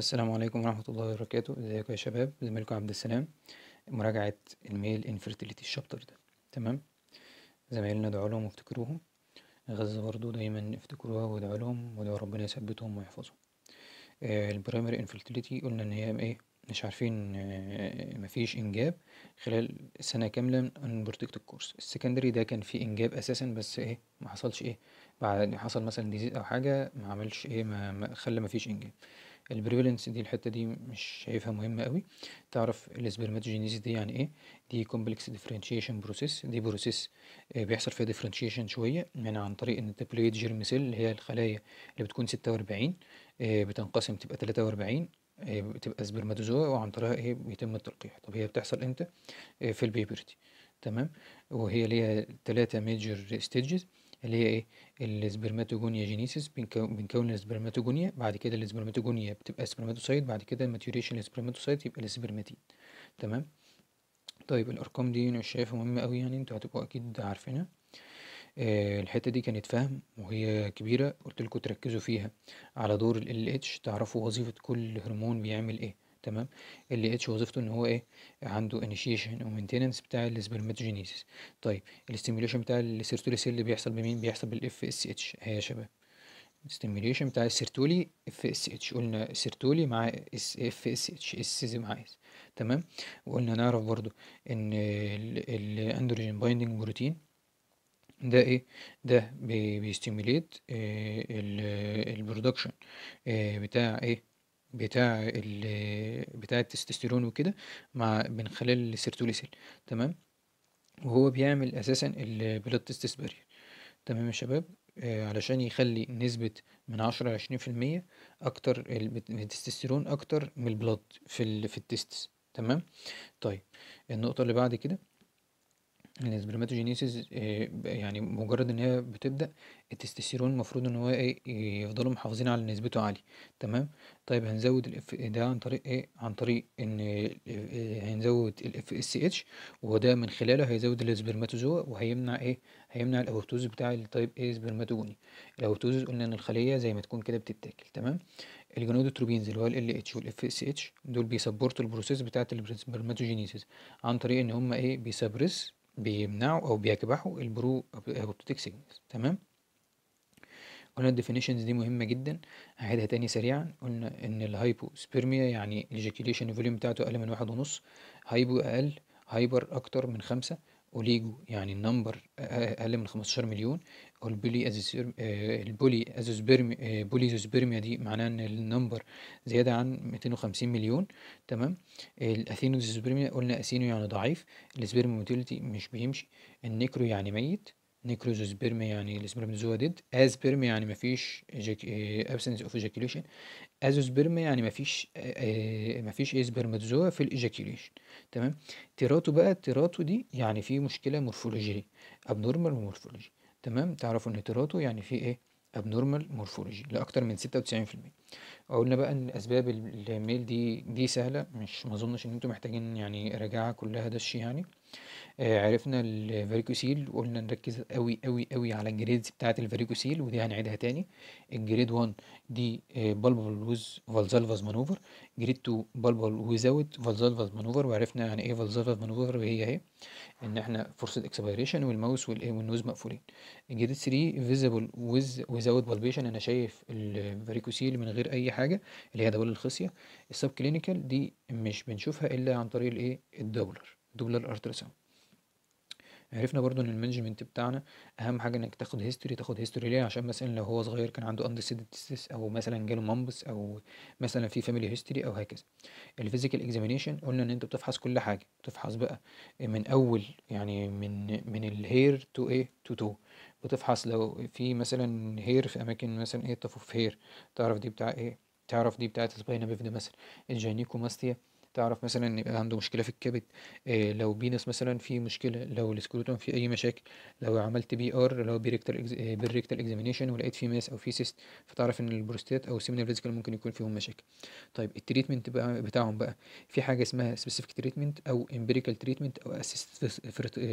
السلام عليكم ورحمة الله وبركاته ازيكم يا شباب زميلكم عبد السلام مراجعة الميل انفيرتيليتي الشابتر ده تمام زمايلنا ادعوا لهم وافتكروهم غزة برضه دايما افتكروها وادعوا لهم وادعوا ربنا يثبتهم ويحفظهم آه، البرايمري انفيرتيليتي قلنا ان هي ايه مش عارفين آه، مفيش انجاب خلال سنة كاملة من بروتكت الكورس السكندري ده كان فيه انجاب اساسا بس ايه ما حصلش ايه بعد حصل مثلا ديزيز او حاجة ما عملش ايه ما خلى مفيش انجاب البريفالنس دي الحته دي مش شايفها مهمه قوي تعرف الاسبرماتوجينيز دي يعني ايه دي كومبلكس ديفرنشيشن بروسيس دي بروسيس آه، بيحصل فيها ديفرنشيشن شويه من عن طريق ان التبليد جيرم سيل اللي هي الخلايا اللي بتكون 46 آه، بتنقسم تبقى 43 آه، بتبقى سبرماتوزوا وعن طريقها ايه بيتم التلقيح طب هي بتحصل امتى في البيبرتي تمام وهي ليها ثلاثة ميجر ستيجز اللي هي ايه السبرماتوجونيا جينيسيس بنكون السبرماتوجونيا بعد كده السبرماتوجونيا بتبقى سبرماتوسايت بعد كده ماتيوريشن السبرماتوسايت يبقى السبرماتين تمام طيب الارقام دي انا شايفها مهمه قوي يعني انتوا هتبقوا اكيد عارفينها آه الحته دي كانت فهم وهي كبيره قلت لكم تركزوا فيها على دور ال LH تعرفوا وظيفه كل هرمون بيعمل ايه تمام اللي اتش وظيفته ان هو ايه عنده انيشيشن ومينتيننس بتاع السبرماتوجينيسيس طيب الاستيميوليشن بتاع السيرتولي سيل بيحصل بمين بيحصل بالاف اس إيه اتش اهي يا شباب الستيميوليشن بتاع السيرتولي اف اس اتش قلنا سيرتولي مع اس اف اس اتش اس زي مع اس تمام وقلنا نعرف برضو ان الاندروجين بايندنج بروتين ده ايه ده بيستيميليت آه، البرودكشن آه، بتاع ايه بتاع ال بتاع التستوستيرون وكده مع من خلال السيرتوليسيل تمام وهو بيعمل اساسا البلاد تستس بارير تمام يا شباب آه علشان يخلي نسبة من عشرة لعشرين في المية أكتر التستوستيرون أكتر من البلاد في ال في التستس تمام طيب النقطة اللي بعد كده الاسبرماتوجينيسيس آه، يعني مجرد ان هي بتبدا التستوستيرون المفروض ان هو ايه يفضلوا محافظين على نسبته عاليه تمام طيب هنزود الاف ده عن طريق ايه عن طريق ان آه، هنزود الاف اس اتش وده من خلاله هيزود السبرماتوزوا وهيمنع ايه هيمنع الاوتوز بتاع التايب ايه سبرماتوجوني الاوتوز قلنا ان الخليه زي ما تكون كده بتتاكل تمام الجنودوتروبينز اللي هو ال ال اتش والاف اس اتش دول بيسبورتوا البروسيس بتاعه السبرماتوجينيسيس عن طريق ان هم ايه بيسبرس بيمنعوا أو بيكبحوا البرو أبوبتوتيك سيجنالز تمام قلنا الديفينيشنز دي مهمة جدا هعيدها تاني سريعا قلنا إن الهايبو سبيرميا يعني الإيجاكيليشن فوليوم بتاعته أقل من واحد ونص هايبو أقل هايبر أكتر من خمسة اوليجو يعني النمبر آه، آه، اقل من 15 مليون والبولي ازوسبيرم البولي ازوسبيرم آه، بوليزوسبيرميا دي معناها ان النمبر زياده عن 250 مليون تمام الاثينوزوسبيرميا قلنا اثينو يعني ضعيف الاسبرم موتيلتي مش بيمشي النيكرو يعني ميت نيكروزوسبيرم يعني السبرم زودد اسبرم يعني مفيش ابسنس اوف of ejaculation ازوسبرم يعني مفيش مفيش اسبرماتوزوا في الايجاكيوليشن تمام تيراتو بقى تيراتو دي يعني في مشكله مورفولوجيه ابنورمال مورفولوجي تمام تعرفوا ان تيراتو يعني في ايه ابنورمال مورفولوجي لاكتر من 96% قلنا بقى ان اسباب الميل دي دي سهله مش ما اظنش ان انتم محتاجين يعني راجعها كلها ده الشيء يعني آه، عرفنا الفاريكوسيل وقلنا نركز قوي قوي قوي على الجريدز بتاعه الفاريكوسيل ودي هنعيدها تاني الجريد 1 دي بالبول ويز فالزالفاز مانوفر جريد 2 بالبول ويزاوت فالزالفاز مانوفر وعرفنا يعني ايه فالزالفاز مانوفر وهي اهي ان احنا فرصه اكسبيريشن والماوس والايه والنوز مقفولين الجريد 3 فيزيبل ويز ويزاوت بالبيشن انا شايف الفاريكوسيل من غير اي حاجه اللي هي دبل الخصيه السب كلينيكال دي مش بنشوفها الا عن طريق الايه الدولر دوبلر الالتراساوند عرفنا برضو ان المانجمنت بتاعنا اهم حاجه انك تاخد هيستوري تاخد هيستوري ليه عشان مثلا لو هو صغير كان عنده اندسيدتسيس او مثلا جاله مامبس او مثلا في فاميلي هيستوري او هكذا الفيزيكال اكزامينيشن قلنا ان انت بتفحص كل حاجه بتفحص بقى من اول يعني من من الهير تو ايه تو تو بتفحص لو في مثلا هير في اماكن مثلا ايه تفوف هير تعرف دي بتاع ايه تعرف دي بتاعت السباينا بيفدا مثلا الجينيكوماستيا تعرف مثلا ان يبقى عنده مشكله في الكبد إيه لو بينس مثلا في مشكله لو السكروتون في اي مشاكل لو عملت بي ار لو بيركتال بيريكتال آه، بيريكتال ولقيت فيه ماس او في سيست فتعرف ان البروستات او السيمينال فيزيكال ممكن يكون فيهم مشاكل طيب التريتمنت بقى بتاعهم بقى في حاجه اسمها سبيسيفيك تريتمنت او امبيريكال تريتمنت او اسيست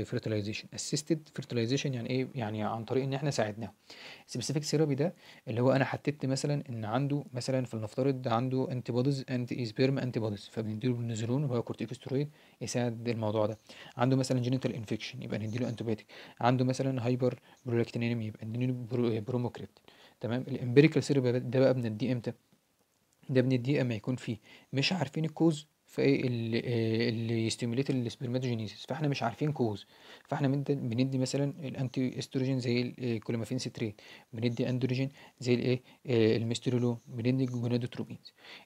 فيرتلايزيشن اسيستد فيرتلايزيشن يعني ايه يعني عن طريق ان احنا ساعدناه سبيسيفيك ثيرابي ده اللي هو انا حددت مثلا ان عنده مثلا فلنفترض عنده انتي بوديز انتي سبيرم انتي بوديز فبندي البنزلون وهو كورتيكوستيرويد يساعد الموضوع ده عنده مثلا جينيتال انفكشن يبقى نديله انتبيوتيك عنده مثلا هايبر برولاكتينيميا يبقى نديله بروموكريبتين آه، تمام الامبيريكال سيرب ده بقى بنديه امتى ده بنديه اما يكون فيه مش عارفين الكوز فايه اللي آه، اللي يستيموليت السبرماتوجينيسيس فاحنا مش عارفين كوز فاحنا بندي مثلا الانتي استروجين زي الكلومافين آه، ستريت بندي اندروجين زي الايه آه، المسترولون بندي الجونادوتروبين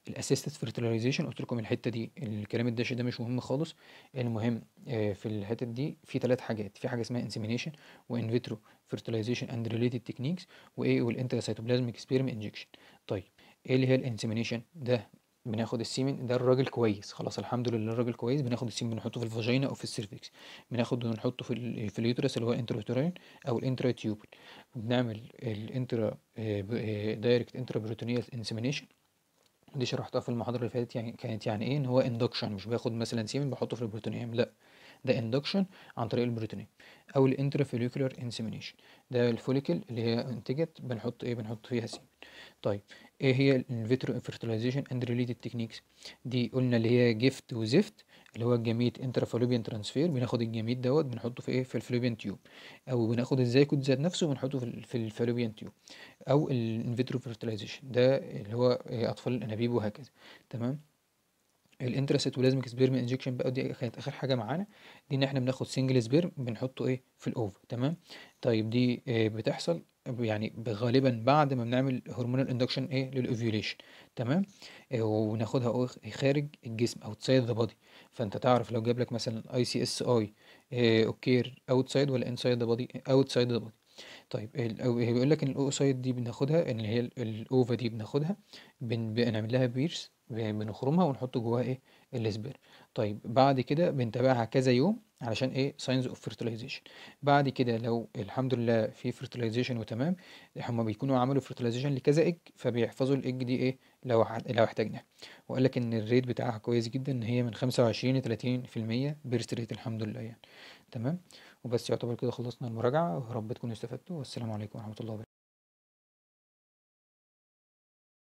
الاسيستد فيرتلايزيشن قلت لكم الحته دي الكلام الدش ده مش مهم خالص المهم في الحتت دي في ثلاث حاجات في حاجه اسمها انسيمينيشن وان فيترو فيرتلايزيشن اند ريليتد تكنيكس وايه سيتوبلازميك سبيرم انجكشن طيب ايه اللي هي الانسيمينيشن ده بناخد السيمن ده الراجل كويس خلاص الحمد لله الراجل كويس بناخد السيمن بنحطه في الفاجينا او في السيرفكس بناخده ونحطه في في اليوترس اللي هو انتروتورين او الانترا تيوبل بنعمل الانترا دايركت انترا بروتونيال انسيمينيشن دي شرحتها في المحاضره اللي فاتت يعني كانت يعني ايه ان هو اندكشن مش باخد مثلا سيمن بحطه في البروتونيوم لا ده اندكشن عن طريق البروتينين او الانترافوليكولار انسيميشن ده الفوليكل اللي هي انتجت بنحط ايه بنحط فيها سين طيب ايه هي الفيترو فيرتيلايزيشن اند ريليتد تكنيكس دي قلنا اللي هي جفت وزفت اللي هو الجميد انترافالوبيان ترانسفير بناخد الجميد دوت بنحطه في ايه في الفلوبيان تيوب او بناخد الزيكوت ذات نفسه بنحطه في, في الفالوبيان تيوب او الانفيترو فيرتيلايزيشن ده اللي هو إيه؟ اطفال الانابيب وهكذا تمام الانتراسيت ولازمك سبيرم انجكشن بقى دي كانت اخر حاجه معانا دي ان احنا بناخد سنجل سبيرم بنحطه ايه في الاوف تمام طيب دي إيه بتحصل يعني غالبا بعد ما بنعمل هرمونال اندكشن ايه للاوفيوليشن تمام إيه وناخدها خارج الجسم اوتسايد ذا بودي فانت تعرف لو جاب لك مثلا اي سي اس اي اوكير اوتسايد ولا انسايد ذا بودي اوتسايد ذا بودي طيب بيقول لك ان الاوسايد دي بناخدها اللي هي الاوفا دي بناخدها بنعمل لها بيرس بنخرمها ونحط جواها ايه الاسبير طيب بعد كده بنتابعها كذا يوم علشان ايه ساينز اوف فيرتيلايزيشن بعد كده لو الحمد لله في فيرتيلايزيشن وتمام هما بيكونوا عملوا فيرتيلايزيشن لكذا ايج فبيحفظوا الايج دي ايه لو لو احتاجنا وقال لك ان الريت بتاعها كويس جدا ان هي من 25 ل 30% بيرست ريت الحمد لله يعني تمام وبس يعتبر كده خلصنا المراجعه ورب تكونوا استفدتوا والسلام عليكم ورحمه الله وبركاته